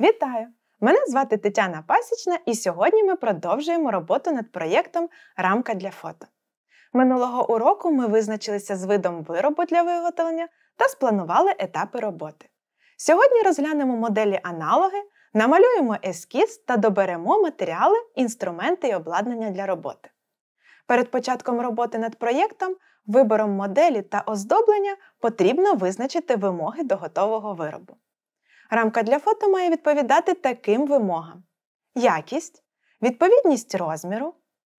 Вітаю! Мене звати Тетяна Пасічна, і сьогодні ми продовжуємо роботу над проєктом Рамка для фото. Минулого уроку ми визначилися з видом виробу для виготовлення та спланували етапи роботи. Сьогодні розглянемо моделі аналоги, намалюємо ескіз та доберемо матеріали, інструменти і обладнання для роботи. Перед початком роботи над проєктом, вибором моделі та оздоблення потрібно визначити вимоги до готового виробу. Рамка для фото має відповідати таким вимогам: якість, відповідність розміру,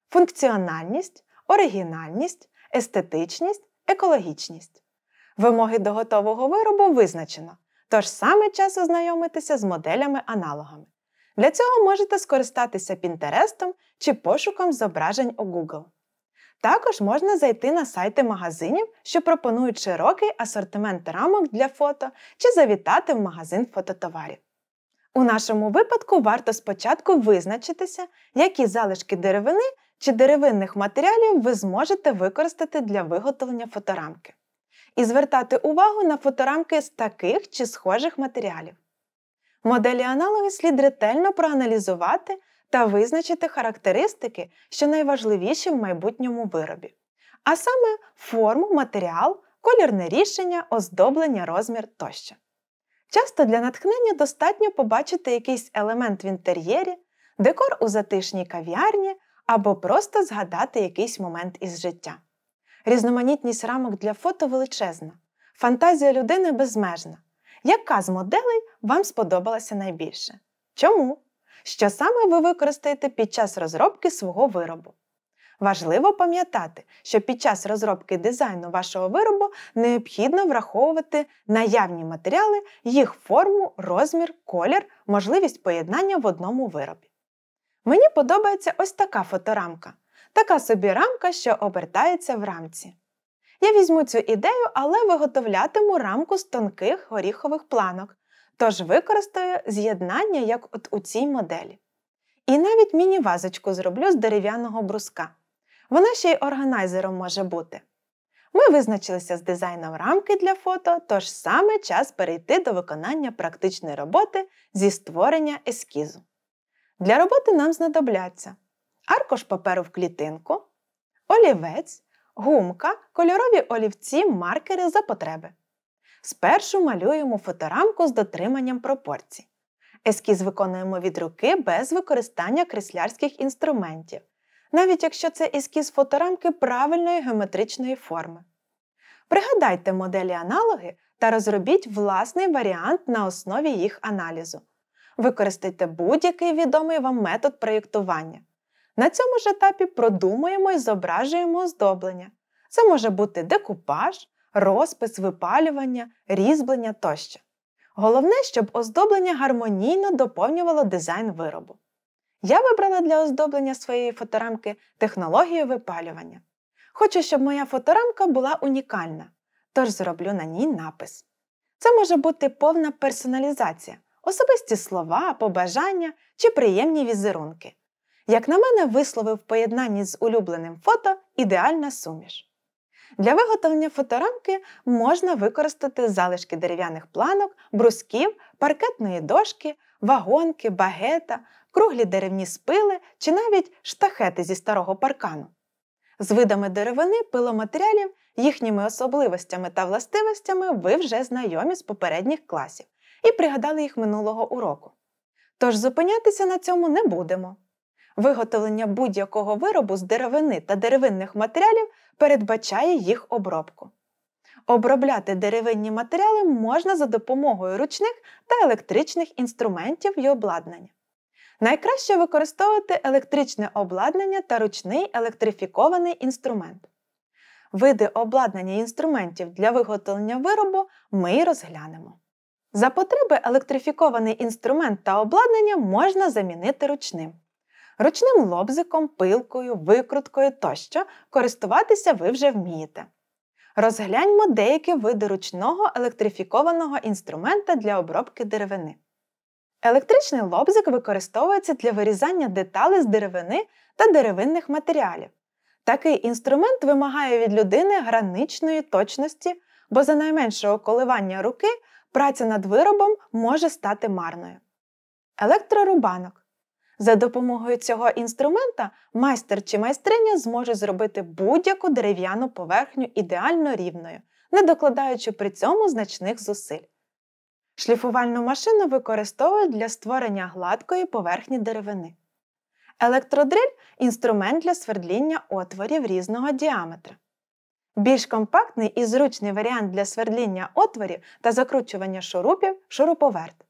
функціональність, оригінальність, естетичність, екологічність. Вимоги до готового виробу визначено, тож саме час ознайомитися з моделями-аналогами. Для цього можете скористатися Пінтерестом чи пошуком зображень у Google. Також можна зайти на сайти магазинів, що пропонують широкий асортимент рамок для фото чи завітати в магазин фототоварів. У нашому випадку варто спочатку визначитися, які залишки деревини чи деревинних матеріалів ви зможете використати для виготовлення фоторамки. І звертати увагу на фоторамки з таких чи схожих матеріалів. Моделі аналоги слід ретельно проаналізувати та визначити характеристики, що найважливіші в майбутньому виробі, а саме форму, матеріал, колірне рішення, оздоблення, розмір тощо. Часто для натхнення достатньо побачити якийсь елемент в інтер'єрі, декор у затишній кав'ярні або просто згадати якийсь момент із життя. Різноманітність рамок для фото величезна, фантазія людини безмежна. Яка з моделей вам сподобалася найбільше? Чому? що саме ви використаєте під час розробки свого виробу. Важливо пам'ятати, що під час розробки дизайну вашого виробу необхідно враховувати наявні матеріали, їх форму, розмір, колір, можливість поєднання в одному виробі. Мені подобається ось така фоторамка. Така собі рамка, що обертається в рамці. Я візьму цю ідею, але виготовлятиму рамку з тонких горіхових планок, Тож використаю з'єднання, як от у цій моделі. І навіть міні-вазочку зроблю з дерев'яного бруска. Вона ще й органайзером може бути. Ми визначилися з дизайном рамки для фото, тож саме час перейти до виконання практичної роботи зі створення ескізу. Для роботи нам знадобляться аркош паперу в клітинку, олівець, гумка, кольорові олівці, маркери за потреби. Спершу малюємо фоторамку з дотриманням пропорцій. Ескіз виконуємо від руки без використання креслярських інструментів, навіть якщо це ескіз фоторамки правильної геометричної форми. Пригадайте моделі аналоги та розробіть власний варіант на основі їх аналізу. Використайте будь-який відомий вам метод проєктування. На цьому ж етапі продумуємо і зображуємо оздоблення. Це може бути декупаж, розпис, випалювання, різьблення тощо. Головне, щоб оздоблення гармонійно доповнювало дизайн виробу. Я вибрала для оздоблення своєї фоторамки технологію випалювання. Хочу, щоб моя фоторамка була унікальна, тож зроблю на ній напис. Це може бути повна персоналізація, особисті слова, побажання чи приємні візерунки. Як на мене, висловив в поєднанні з улюбленим фото ідеальна суміш. Для виготовлення фоторамки можна використати залишки дерев'яних планок, брусків, паркетної дошки, вагонки, багета, круглі деревні спили чи навіть штахети зі старого паркану. З видами деревини, пиломатеріалів, їхніми особливостями та властивостями ви вже знайомі з попередніх класів і пригадали їх минулого уроку. Тож зупинятися на цьому не будемо. Виготовлення будь-якого виробу з деревини та деревинних матеріалів передбачає їх обробку. Обробляти деревинні матеріали можна за допомогою ручних та електричних інструментів і обладнання. Найкраще використовувати електричне обладнання та ручний електрифікований інструмент. Види обладнання і інструментів для виготовлення виробу ми розглянемо. За потреби електрифікований інструмент та обладнання можна замінити ручним. Ручним лобзиком, пилкою, викруткою тощо користуватися ви вже вмієте. Розгляньмо деякі види ручного електрифікованого інструмента для обробки деревини. Електричний лобзик використовується для вирізання деталей з деревини та деревинних матеріалів. Такий інструмент вимагає від людини граничної точності, бо за найменшого коливання руки праця над виробом може стати марною. Електрорубанок за допомогою цього інструмента майстер чи майстриня зможе зробити будь-яку дерев'яну поверхню ідеально рівною, не докладаючи при цьому значних зусиль. Шліфувальну машину використовують для створення гладкої поверхні деревини. Електродриль інструмент для свердління отворів різного діаметра. Більш компактний і зручний варіант для свердління отворів та закручування шурупів шуруповерт.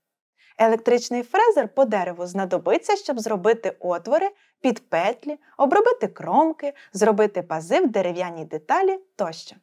Електричний фрезер по дереву знадобиться, щоб зробити отвори під петлі, обробити кромки, зробити пази в дерев'яній деталі тощо.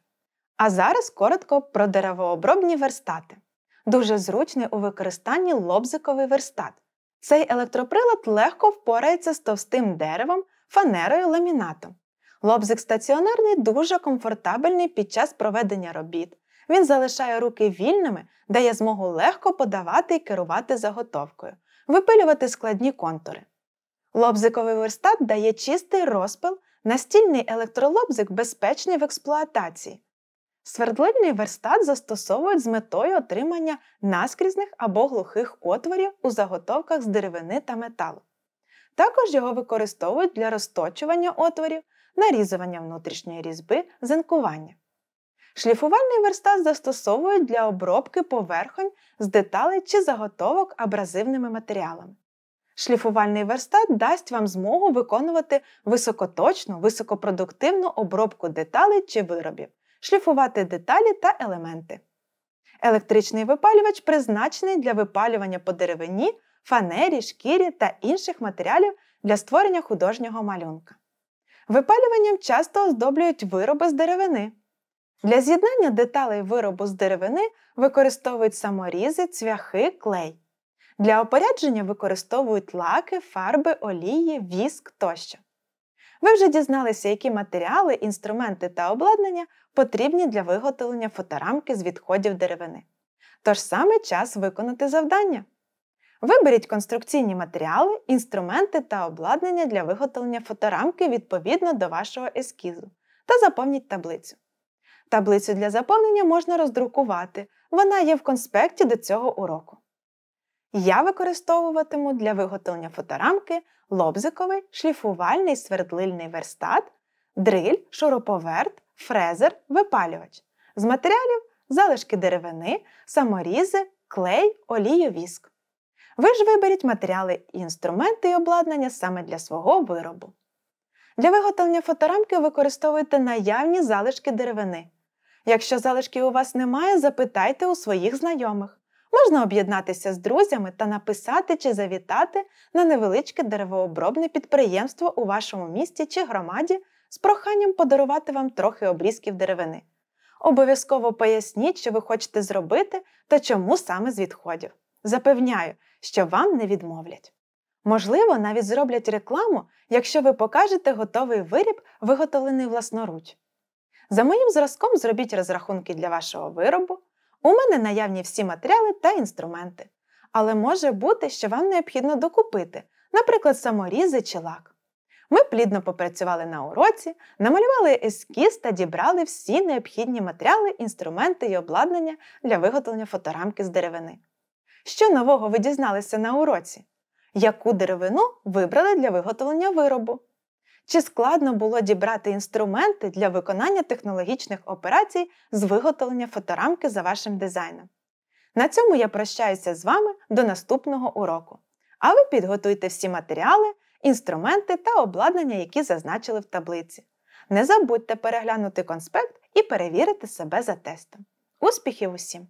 А зараз коротко про деревообробні верстати. Дуже зручний у використанні лобзиковий верстат. Цей електроприлад легко впорається з товстим деревом, фанерою ламінатом. Лобзик стаціонарний дуже комфортабельний під час проведення робіт, він залишає руки вільними, дає змогу легко подавати і керувати заготовкою, випилювати складні контури. Лобзиковий верстат дає чистий розпил, настільний електролобзик безпечний в експлуатації. Свердлильний верстат застосовують з метою отримання наскрізних або глухих отворів у заготовках з деревини та металу. Також його використовують для розточування отворів, нарізування внутрішньої різьби, зенкування. Шліфувальний верстат застосовують для обробки поверхонь з деталей чи заготовок абразивними матеріалами. Шліфувальний верстат дасть вам змогу виконувати високоточну, високопродуктивну обробку деталей чи виробів, шліфувати деталі та елементи. Електричний випалювач призначений для випалювання по деревині, фанері, шкірі та інших матеріалів для створення художнього малюнка. Випалюванням часто оздоблюють вироби з деревини. Для з'єднання деталей виробу з деревини використовують саморізи, цвяхи, клей. Для опорядження використовують лаки, фарби, олії, віск тощо. Ви вже дізналися, які матеріали, інструменти та обладнання потрібні для виготовлення фоторамки з відходів деревини. Тож саме час виконати завдання. Виберіть конструкційні матеріали, інструменти та обладнання для виготовлення фоторамки відповідно до вашого ескізу та заповніть таблицю. Таблицю для заповнення можна роздрукувати. Вона є в конспекті до цього уроку. Я використовуватиму для виготовлення фоторамки лобзиковий шліфувальний свердлильний верстат, дриль, шуруповерт, фрезер, випалювач. З матеріалів залишки деревини, саморізи, клей, олію віск. Ви ж виберіть матеріали і інструменти і обладнання саме для свого виробу. Для виготовлення фоторамки використовуйте наявні залишки деревини. Якщо залишки у вас немає, запитайте у своїх знайомих. Можна об'єднатися з друзями та написати чи завітати на невеличке деревообробне підприємство у вашому місті чи громаді з проханням подарувати вам трохи обрізків деревини. Обов'язково поясніть, що ви хочете зробити та чому саме з відходів. Запевняю, що вам не відмовлять. Можливо, навіть зроблять рекламу, якщо ви покажете готовий виріб, виготовлений власноруч. За моїм зразком зробіть розрахунки для вашого виробу. У мене наявні всі матеріали та інструменти. Але може бути, що вам необхідно докупити, наприклад, саморізи чи лак. Ми плідно попрацювали на уроці, намалювали ескіз та дібрали всі необхідні матеріали, інструменти і обладнання для виготовлення фоторамки з деревини. Що нового ви дізналися на уроці? яку деревину вибрали для виготовлення виробу. Чи складно було дібрати інструменти для виконання технологічних операцій з виготовлення фоторамки за вашим дизайном? На цьому я прощаюся з вами до наступного уроку. А ви підготуйте всі матеріали, інструменти та обладнання, які зазначили в таблиці. Не забудьте переглянути конспект і перевірити себе за тестом. Успіхів усім!